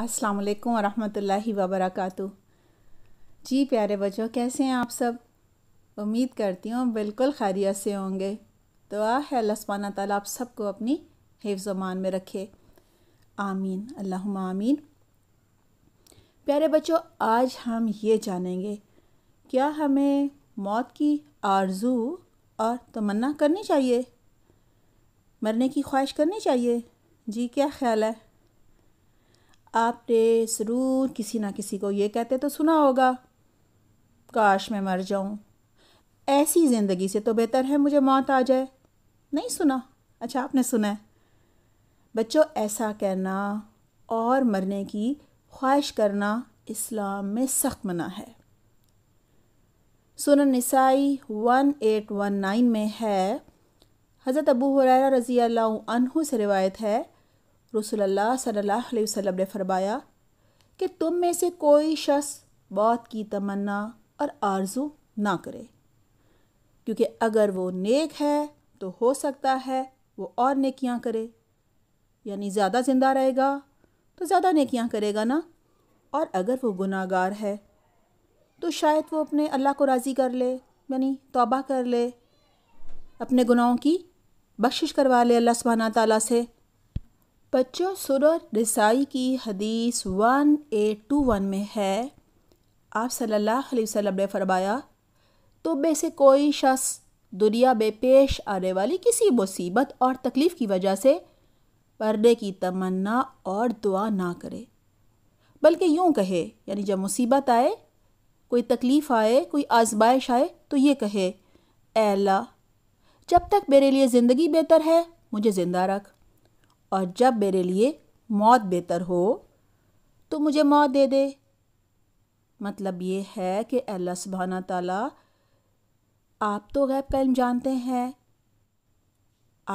अस्सलाम वालेकुम रहमतुल्लाहि व बरकातहू जी प्यारे बच्चों कैसे हैं आप सब उम्मीद करती हूँ बिल्कुल खैरियत से होंगे तो आ है अल्लाह ताला आप सबको अपनी हिफ्जमान में रखे आमीन अल्लाह आमीन प्यारे बच्चों आज हम ये जानेंगे क्या हमें मौत की आरजू और तमन्ना करनी चाहिए मरने की ख्वाहिश करनी चाहिए जी क्या ख्याल है आपने ज़रूर किसी ना किसी को ये कहते तो सुना होगा काश मैं मर जाऊँ ऐसी ज़िंदगी से तो बेहतर है मुझे मौत आ जाए नहीं सुना अच्छा आपने सुना है बच्चों ऐसा कहना और मरने की ख्वाहिश करना इस्लाम में सख्त मना है सुन नसाई वन एट वन नाइन में है हज़रत अबू हुरैरा रज़ी अल्लाह अनहु से रिवायत है रसोल्ला सल्ला वसम ने फरमाया कि तुम में से कोई शख्स मौत की तमन्ना और आरजू ना करे क्योंकि अगर वो नेक है तो हो सकता है वो और नेकियां करे यानी ज़्यादा ज़िंदा रहेगा तो ज़्यादा नेकियां करेगा ना और अगर वो गुनाहगार है तो शायद वो अपने अल्लाह को राज़ी कर ले यानी तोबा कर ले अपने गुनाहों की बख्शिश करवा ले अल्लाह सुबहाना ताली से बच्चों सुरर रसाई की हदीस वन टू वन में है आप सल्लल्लाहु अलैहि वसल्लम ने फरमाया तो में से कोई शख्स दुनिया में पेश आने वाली किसी मुसीबत और तकलीफ़ की वजह से पर्दे की तमन्ना और दुआ ना करे बल्कि यूँ कहे यानी जब मुसीबत आए कोई तकलीफ़ आए कोई आजमाइश आए तो ये कहे एला जब तक मेरे लिए ज़िंदगी बेहतर है मुझे ज़िंदा रख और जब मेरे लिए मौत बेहतर हो तो मुझे मौत दे दे मतलब ये है कि अल्लाह सुबहाना ताला आप तो गैब का इल्म जानते हैं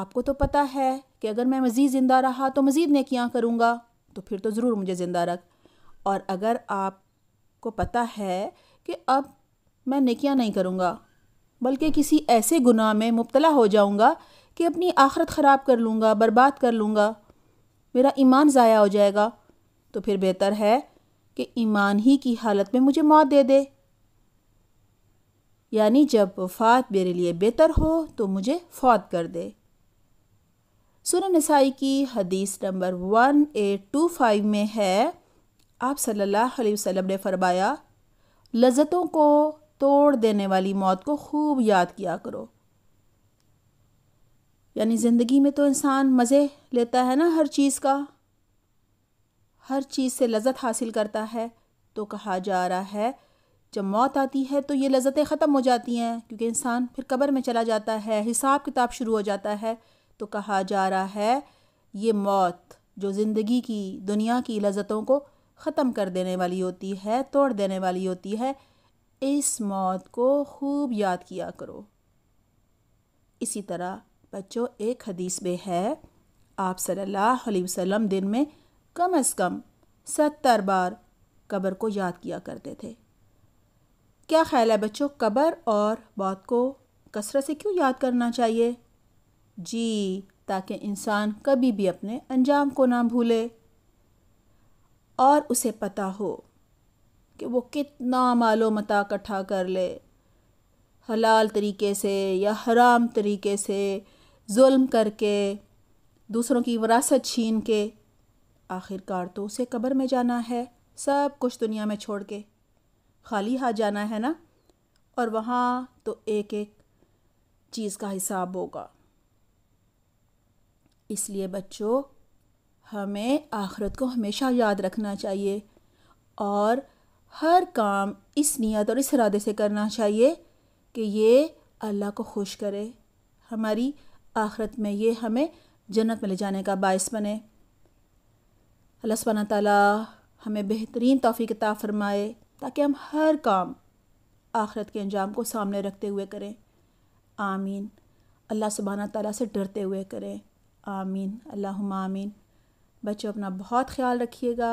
आपको तो पता है कि अगर मैं मज़ीद ज़िंदा रहा तो मज़ीद नकियाँ करूँगा तो फिर तो ज़रूर मुझे ज़िंदा रख और अगर आपको पता है कि अब मैं नकियाँ नहीं करूँगा बल्कि किसी ऐसे गुनाह में मुबतला हो जाऊँगा कि अपनी आखरत ख़राब कर लूँगा बर्बाद कर लूँगा मेरा ईमान ज़ाया हो जाएगा तो फिर बेहतर है कि ईमान ही की हालत में मुझे मौत दे दे यानी जब वफात मेरे लिए बेहतर हो तो मुझे फौत कर दे सुन नसाई की हदीस number one eight two five में है आप सल्लल्लाहु अलैहि वसल्लम ने फरमाया लज़तों को तोड़ देने वाली मौत को खूब याद किया करो यानी ज़िंदगी में तो इंसान मज़े लेता है ना हर चीज़ का हर चीज़ से लजत हासिल करता है तो कहा जा रहा है जब मौत आती है तो ये लज़तें ख़त्म हो जाती हैं क्योंकि इंसान फिर कब्र में चला जाता है हिसाब किताब शुरू हो जाता है तो कहा जा रहा है ये मौत जो ज़िंदगी की दुनिया की लजतों को ख़त्म कर देने वाली होती है तोड़ देने वाली होती है इस मौत को खूब याद किया करो इसी तरह बच्चों एक हदीस में है आप सल्लल्लाहु अलैहि वसल्लम दिन में कम अज़ कम सत्तर बार कब्र को याद किया करते थे क्या ख्याल है बच्चों कब्र और मौत को कसरत से क्यों याद करना चाहिए जी ताकि इंसान कभी भी अपने अंजाम को ना भूले और उसे पता हो कि वो कितना मालो मता इकट्ठा कर ले हलाल तरीके से या हराम तरीके से जुल्म करके दूसरों की वरासत छीन के आखिरकार तो उसे कब्र में जाना है सब कुछ दुनिया में छोड़ के खाली हाथ जाना है ना और वहाँ तो एक एक चीज़ का हिसाब होगा इसलिए बच्चों हमें आखरत को हमेशा याद रखना चाहिए और हर काम इस नियत और इस इरादे से करना चाहिए कि ये अल्लाह को खुश करे हमारी आखरत में ये हमें जन्नत में ले जाने का बायस बने अल्लाह सुबहाना ताला हमें बेहतरीन तोफ़ी ता फरमाए ताकि हम हर काम आखरत के अंजाम को सामने रखते हुए करें आमीन अल्लाह सुबहाना ताला से डरते हुए करें आमीन अल्लाह आमीन बच्चों अपना बहुत ख्याल रखिएगा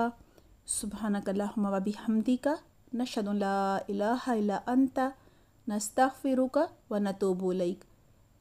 सुबहाना कल्लाम हमदी का नशदुल्ला अंता नस्ता का व नतोबुलक